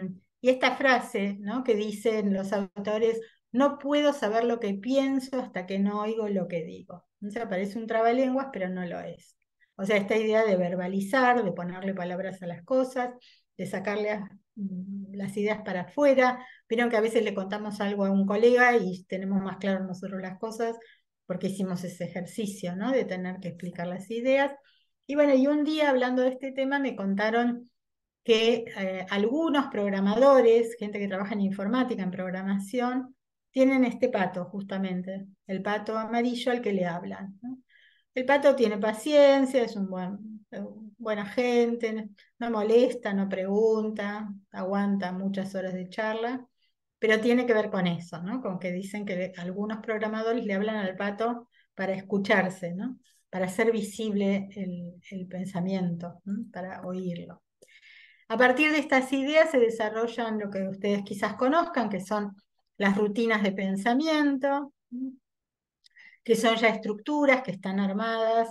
y esta frase ¿no? que dicen los autores, no puedo saber lo que pienso hasta que no oigo lo que digo. O sea, parece un trabalenguas, pero no lo es. O sea, esta idea de verbalizar, de ponerle palabras a las cosas, de sacarle mm, las ideas para afuera. Vieron que a veces le contamos algo a un colega y tenemos más claro nosotros las cosas porque hicimos ese ejercicio, ¿no? De tener que explicar las ideas. Y bueno, y un día hablando de este tema me contaron que eh, algunos programadores, gente que trabaja en informática, en programación, tienen este pato justamente, el pato amarillo al que le hablan. El pato tiene paciencia, es un buen, buena gente, no molesta, no pregunta, aguanta muchas horas de charla, pero tiene que ver con eso, ¿no? con que dicen que algunos programadores le hablan al pato para escucharse, ¿no? para hacer visible el, pensamiento, para oírlo. A partir de estas ideas se desarrollan lo que ustedes quizás conozcan, que son las rutinas de pensamiento, que son ya estructuras que están armadas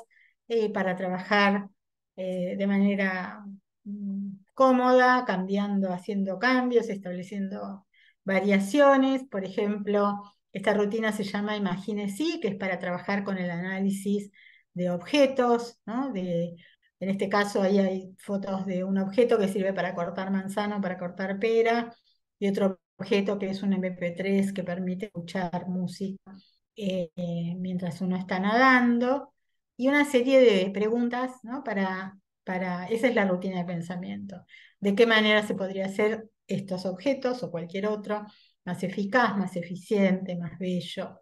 eh, para trabajar eh, de manera mm, cómoda, cambiando, haciendo cambios, estableciendo variaciones. Por ejemplo, esta rutina se llama Imagine que es para trabajar con el análisis de objetos, ¿no? de en este caso ahí hay fotos de un objeto que sirve para cortar manzano, para cortar pera, y otro objeto que es un MP3 que permite escuchar música eh, mientras uno está nadando, y una serie de preguntas ¿no? para, para, esa es la rutina de pensamiento, de qué manera se podría hacer estos objetos o cualquier otro más eficaz, más eficiente, más bello,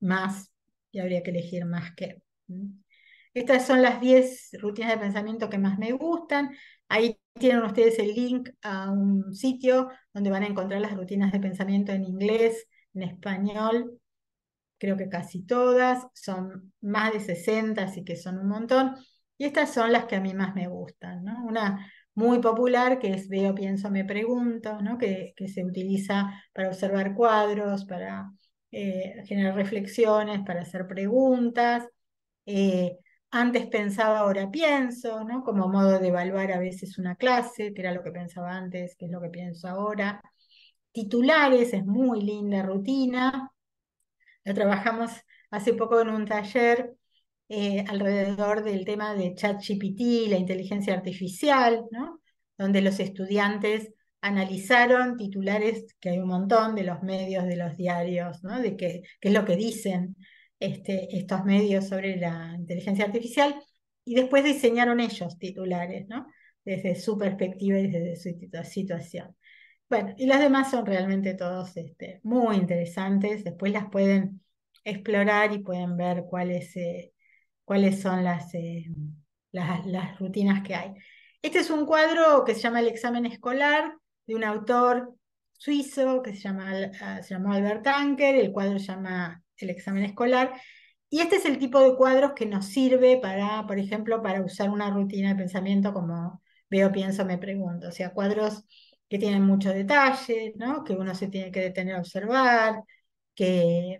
más, y habría que elegir más que. Estas son las 10 rutinas de pensamiento que más me gustan. Ahí tienen ustedes el link a un sitio donde van a encontrar las rutinas de pensamiento en inglés, en español, creo que casi todas, son más de 60, así que son un montón. Y estas son las que a mí más me gustan. Una muy popular que es veo, pienso, me pregunto, que, se utiliza para observar cuadros, para eh, generar reflexiones, para hacer preguntas. Eh, antes pensaba, ahora pienso, ¿no? Como modo de evaluar a veces una clase, que era lo que pensaba antes, qué es lo que pienso ahora. Titulares, es muy linda rutina. Lo trabajamos hace poco en un taller eh, alrededor del tema de ChatGPT, la inteligencia artificial, ¿no? Donde los estudiantes analizaron titulares, que hay un montón de los medios, de los diarios, ¿no? De qué es lo que dicen este, estos medios sobre la inteligencia artificial y después diseñaron ellos titulares, ¿no? Desde su perspectiva y desde su situación. Bueno, y las demás son realmente todos este, muy interesantes. Después las pueden explorar y pueden ver cuáles, eh, cuáles son eh, las, las, rutinas que hay. Este es un cuadro que se llama El examen escolar de un autor suizo que se, llama, ah, se llamó Albert Anker, el cuadro se llama el examen escolar. Y este es el tipo de cuadros que nos sirve para, por ejemplo, para usar una rutina de pensamiento como veo, pienso, me pregunto. O sea, cuadros que tienen mucho detalle, ¿no? que uno se tiene que detener a observar, que,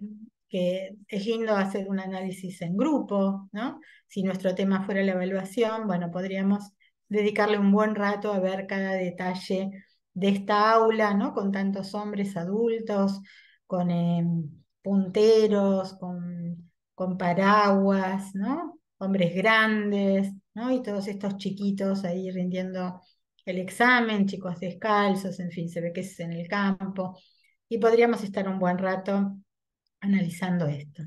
que es lindo hacer un análisis en grupo. ¿no? Si nuestro tema fuera la evaluación, bueno, podríamos dedicarle un buen rato a ver cada detalle de esta aula, ¿no? con tantos hombres adultos, con... Em, punteros, con, con paraguas, ¿no? hombres grandes, ¿no? y todos estos chiquitos ahí rindiendo el examen, chicos descalzos, en fin, se ve que es en el campo, y podríamos estar un buen rato analizando esto.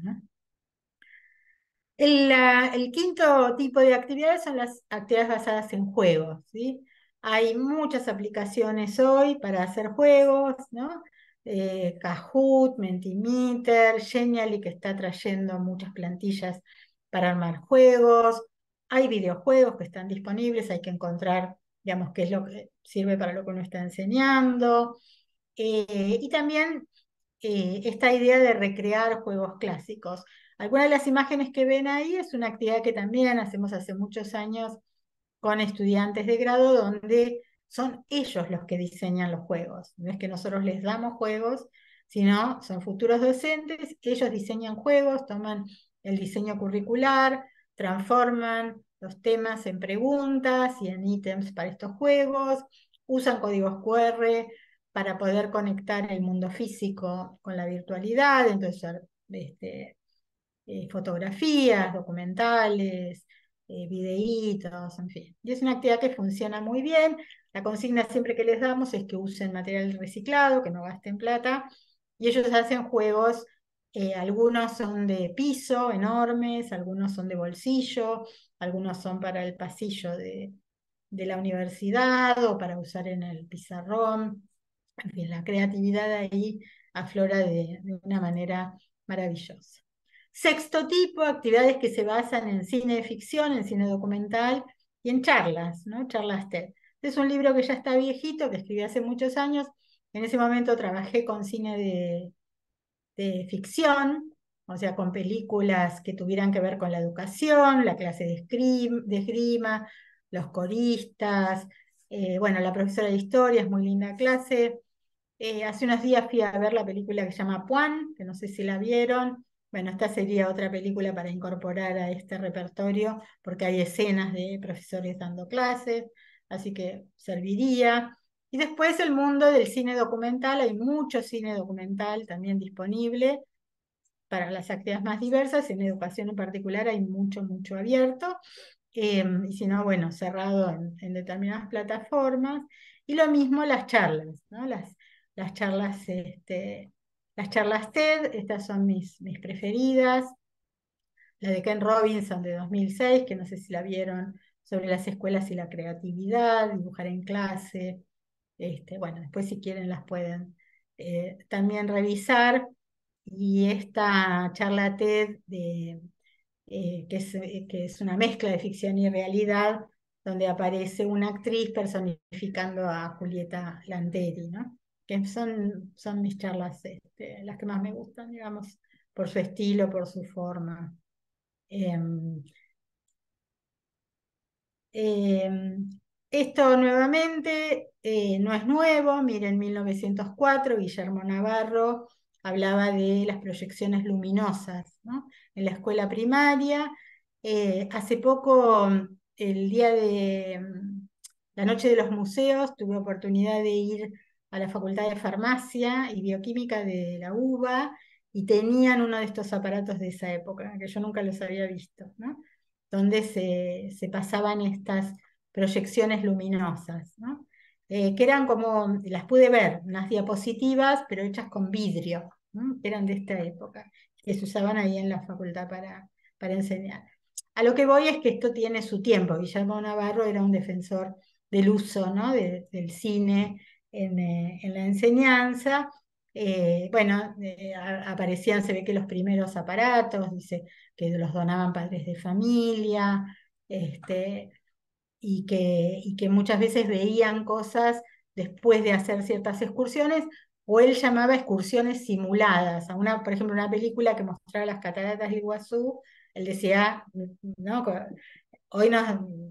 Ah, el, quinto tipo de actividades son las actividades basadas en juegos. ¿sí? Hay muchas aplicaciones hoy para hacer juegos, ¿no? eh, Kahoot, Mentimeter, Genially, que está trayendo muchas plantillas para armar juegos. Hay videojuegos que están disponibles, hay que encontrar, digamos, qué es lo que sirve para lo que uno está enseñando. Eh, y también eh, esta idea de recrear juegos clásicos. Algunas de las imágenes que ven ahí es una actividad que también hacemos hace muchos años con estudiantes de grado, donde son ellos los que diseñan los juegos. No es que nosotros les damos juegos, sino son futuros docentes, ellos diseñan juegos, toman el diseño curricular, transforman los temas en preguntas y en ítems para estos juegos, usan códigos QR para poder conectar el mundo físico con la virtualidad, entonces este, eh, fotografías, documentales, eh, videitos, en fin. Y es una actividad que funciona muy bien. La consigna siempre que les damos es que usen material reciclado, que no gasten plata, y ellos hacen juegos, eh, algunos son de piso enormes, algunos son de bolsillo, algunos son para el pasillo de, la universidad o para usar en el pizarrón. la creatividad ahí aflora de, una manera maravillosa. Sexto tipo, actividades que se basan en cine de ficción, en cine documental y en charlas, ¿no? Charlas TED. Es un libro que ya está viejito, que escribí hace muchos años. En ese momento trabajé con cine de, ficción, o sea, con películas que tuvieran que ver con la educación, la clase de, esgrima, los coristas, eh, bueno, la profesora de historia, es muy linda clase. Eh, hace unos días fui a ver la película que se llama Puan, que no sé si la vieron. Bueno, esta sería otra película para incorporar a este repertorio, porque hay escenas de profesores dando clases así que serviría. Y después el mundo del cine documental, hay mucho cine documental también disponible para las actividades más diversas, en educación en particular hay mucho, mucho abierto, em, y si no, bueno, cerrado en, determinadas plataformas. Y lo mismo las charlas, Las, las charlas, este, las charlas TED, estas son mis, mis preferidas, la de Ken Robinson de 2006, que no sé si la vieron sobre las escuelas y la creatividad, dibujar en clase. Este, bueno, después si quieren las pueden eh, también revisar. Y esta charla TED, de, eh, que, es, eh, que es una mezcla de ficción y realidad, donde aparece una actriz personificando a Julieta Lanteri, ¿no? que son, son mis charlas, este, las que más me gustan, digamos, por su estilo, por su forma. Em, Em, esto nuevamente eh, no es nuevo, miren, en 1904 Guillermo Navarro hablaba de las proyecciones luminosas en la escuela primaria. Eh, hace poco, mm, el día de mm, la noche de los museos, tuve oportunidad de ir a la Facultad de Farmacia y Bioquímica de la UBA y tenían uno de estos aparatos de esa época, que yo nunca los había visto. ¿no? donde se, pasaban estas proyecciones luminosas, eh, que eran como, las pude ver, unas diapositivas, pero hechas con vidrio, eran de esta época, que se usaban ahí en la facultad para, enseñar. A lo que voy es que esto tiene su tiempo. Guillermo Navarro era un defensor del uso ¿no? del cine en, eh, la enseñanza eh, bueno, eh, aparecían, se ve que los primeros aparatos, dice que los donaban padres de familia, este, y, que, y que muchas veces veían cosas después de hacer ciertas excursiones, o él llamaba excursiones simuladas. A una, por ejemplo, una película que mostraba las cataratas de Iguazú, él decía, ¿no? hoy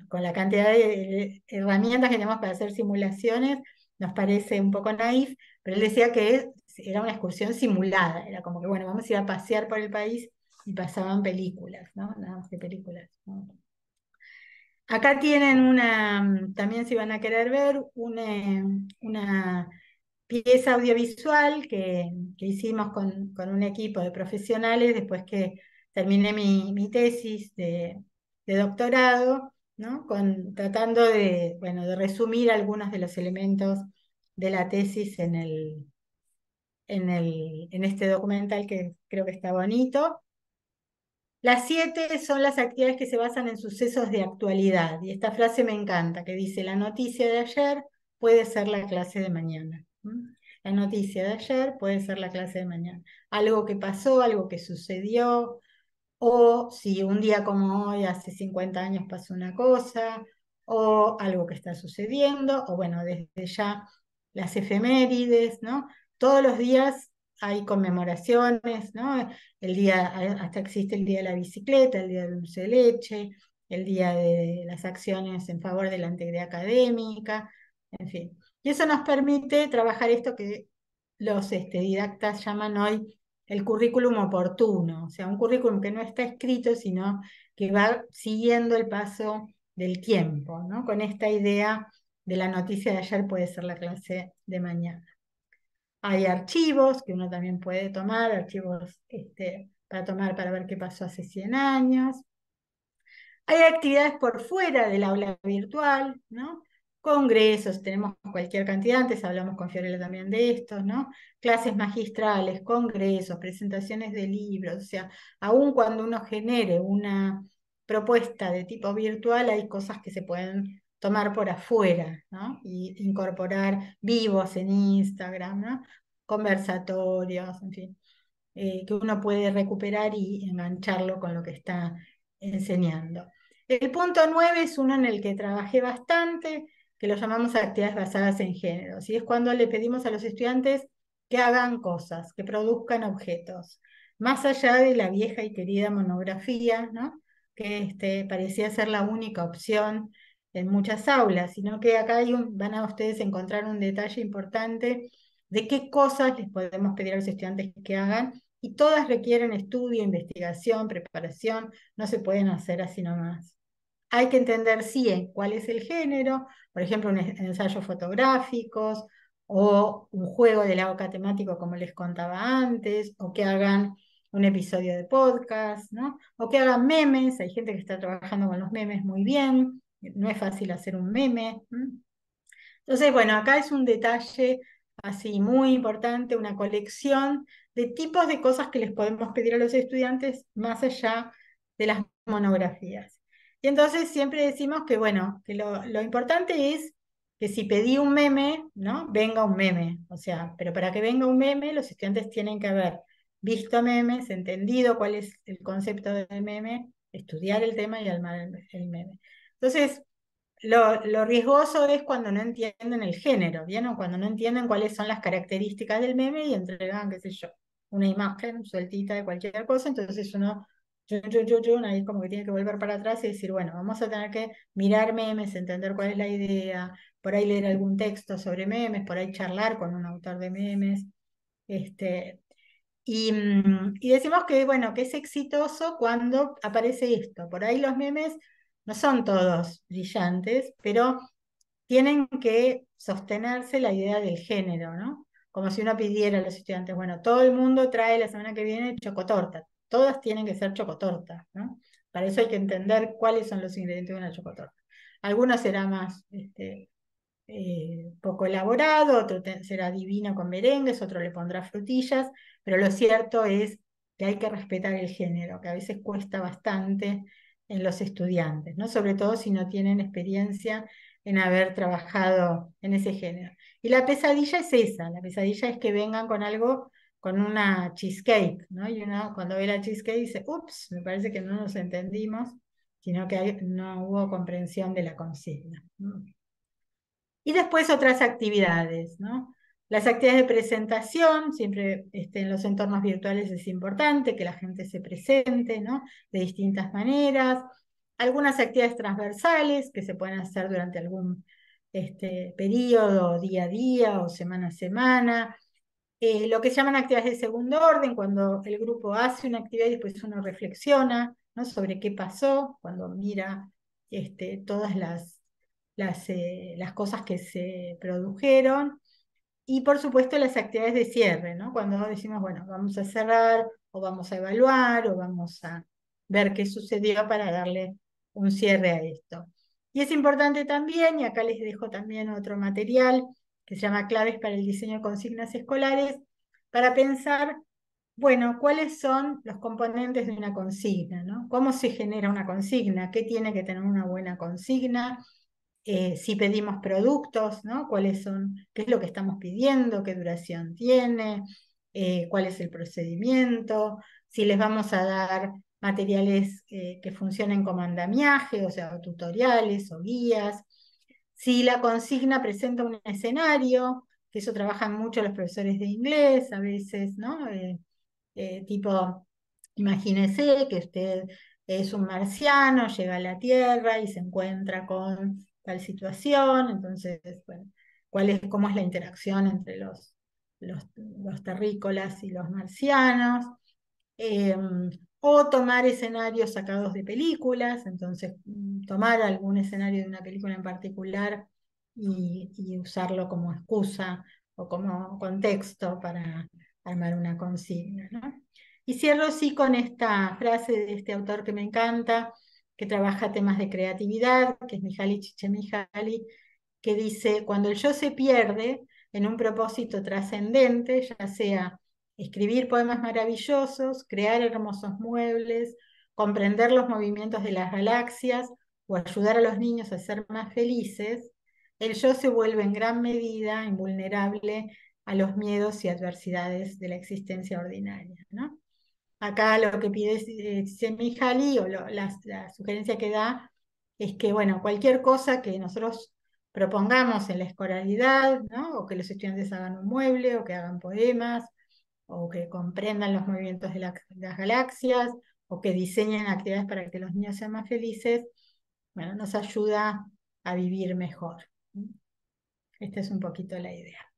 con la cantidad de herramientas que tenemos para hacer simulaciones, nos parece un poco naif, pero él decía que era una excursión simulada, era como que, bueno, vamos a ir a pasear por el país y pasaban películas, ¿no? Nada más que películas. Acá tienen una, también si van a querer ver, una, una pieza audiovisual que, que hicimos con, con, un equipo de profesionales después que terminé mi, mi tesis de, de doctorado, ¿no? Con, tratando de, bueno, de resumir algunos de los elementos de la tesis en el, en, el, en este documental que creo que está bonito. Las siete son las actividades que se basan en sucesos de actualidad. Y esta frase me encanta, que dice, la noticia de ayer puede ser la clase de mañana. La noticia de ayer puede ser la clase de mañana. Algo que pasó, algo que sucedió, o si un día como hoy, hace 50 años, pasó una cosa, o algo que está sucediendo, o bueno, desde ya las efemérides, ¿no? todos los días hay conmemoraciones, ¿no? El día, hasta existe el Día de la Bicicleta, el Día del Dulce de Leche, el Día de las Acciones en favor de la integridad académica, en fin. Y eso nos permite trabajar esto que los este, didactas llaman hoy el currículum oportuno, o sea, un currículum que no está escrito, sino que va siguiendo el paso del tiempo, ¿no? Con esta idea de la noticia de ayer puede ser la clase de mañana. Hay archivos que uno también puede tomar, archivos este, para tomar para ver qué pasó hace 100 años. Hay actividades por fuera del aula virtual, ¿no? Congresos, tenemos cualquier cantidad, antes hablamos con Fiorella también de estos, ¿no? Clases magistrales, congresos, presentaciones de libros, o sea, aun cuando uno genere una propuesta de tipo virtual, hay cosas que se pueden tomar por afuera, ¿no? Y incorporar vivos en Instagram, Conversatorios, en fin, eh, que uno puede recuperar y engancharlo con lo que está enseñando. El punto nueve es uno en el que trabajé bastante, que lo llamamos actividades basadas en género. Y es cuando le pedimos a los estudiantes que hagan cosas, que produzcan objetos, más allá de la vieja y querida monografía, que este, parecía ser la única opción en muchas aulas, sino que acá van a ustedes encontrar un detalle importante de qué cosas les podemos pedir a los estudiantes que hagan, y todas requieren estudio, investigación, preparación, no se pueden hacer así nomás. Hay que entender, sí, cuál es el género, por ejemplo, un ensayos fotográficos, o un juego del AOCA temático, como les contaba antes, o que hagan un episodio de podcast, O que hagan memes, hay gente que está trabajando con los memes muy bien, no es fácil hacer un meme. Entonces, bueno, acá es un detalle así muy importante, una colección de tipos de cosas que les podemos pedir a los estudiantes más allá de las monografías. Y entonces siempre decimos que, bueno, que lo, importante es que si pedí un meme, ¿no? Venga un meme. O sea, pero para que venga un meme, los estudiantes tienen que haber visto memes, entendido cuál es el concepto del meme, estudiar el tema y armar el meme. Entonces, lo, riesgoso es cuando no entienden el género, ¿bien? cuando no entienden cuáles son las características del meme y entregan, qué sé yo, una imagen sueltita de cualquier cosa, entonces uno, yo, yo, yo, yo, ahí como que tiene que volver para atrás y decir, bueno, vamos a tener que mirar memes, entender cuál es la idea, por ahí leer algún texto sobre memes, por ahí charlar con un autor de memes, este... Y, mm, y decimos que, bueno, que es exitoso cuando aparece esto. Por ahí los memes no son todos brillantes, pero tienen que sostenerse la idea del género, ¿no? Como si uno pidiera a los estudiantes, bueno, todo el mundo trae la semana que viene chocotorta, todas tienen que ser chocotorta, ¿no? Para eso hay que entender cuáles son los ingredientes de una chocotorta. Algunos será más este, eh, poco elaborado, otro será divino con merengues, otro le pondrá frutillas, pero lo cierto es que hay que respetar el género, que a veces cuesta bastante en los estudiantes, ¿no? sobre todo si no tienen experiencia en haber trabajado en ese género. Y la pesadilla es esa, la pesadilla es que vengan con algo, con una cheesecake, ¿no? y uno cuando ve la cheesecake dice, ups, me parece que no nos entendimos, sino que no hubo comprensión de la consigna. Y después otras actividades, ¿no? Las actividades de presentación, siempre este, en los entornos virtuales es importante que la gente se presente de distintas maneras. Algunas actividades transversales que se pueden hacer durante algún este, periodo, día a día o semana a semana. Eh, lo que llaman actividades de segundo orden, cuando el grupo hace una actividad y después uno reflexiona sobre qué pasó, cuando mira este, todas eh, las cosas que se produjeron. Y por supuesto las actividades de cierre, ¿no? Cuando decimos, bueno, vamos a cerrar o vamos a evaluar o vamos a ver qué sucedió para darle un cierre a esto. Y es importante también, y acá les dejo también otro material que se llama Claves para el diseño de consignas escolares, para pensar, bueno, cuáles son los componentes de una consigna, ¿no? ¿Cómo se genera una consigna? ¿Qué tiene que tener una buena consigna? Eh, si pedimos productos, ¿no? ¿Cuáles son, qué es lo que estamos pidiendo, qué duración tiene, eh, cuál es el procedimiento, si les vamos a dar materiales eh, que funcionen como andamiaje, o sea, tutoriales o guías, si la consigna presenta un escenario, que eso trabajan mucho los profesores de inglés a veces, ¿no? tipo, imagínese que usted es un marciano, llega a la Tierra y se encuentra con tal situación, entonces, bueno, cómo es la interacción entre los, terrícolas y los marcianos, em, o tomar escenarios sacados de películas, entonces mm, tomar algún escenario de una película en particular y, usarlo como excusa o como contexto para armar una consigna. Y cierro sí con esta frase de este autor que me encanta, que trabaja temas de creatividad, que es Mihaly Csikszentmihalyi, que dice, cuando el yo se pierde en un propósito trascendente, ya sea escribir poemas maravillosos, crear hermosos muebles, comprender los movimientos de las galaxias o ayudar a los niños a ser más felices, el yo se vuelve en gran medida invulnerable a los miedos y adversidades de la existencia ordinaria. ¿no? Acá lo que pide eh, Semijali o la, sugerencia que da es que, bueno, cualquier cosa que nosotros propongamos en la escolaridad, ¿no? o que los estudiantes hagan un mueble, o que hagan poemas, o que comprendan los movimientos de, las galaxias, o que diseñen actividades para que los niños sean más felices, bueno, nos ayuda a vivir mejor. Esta es un poquito la idea.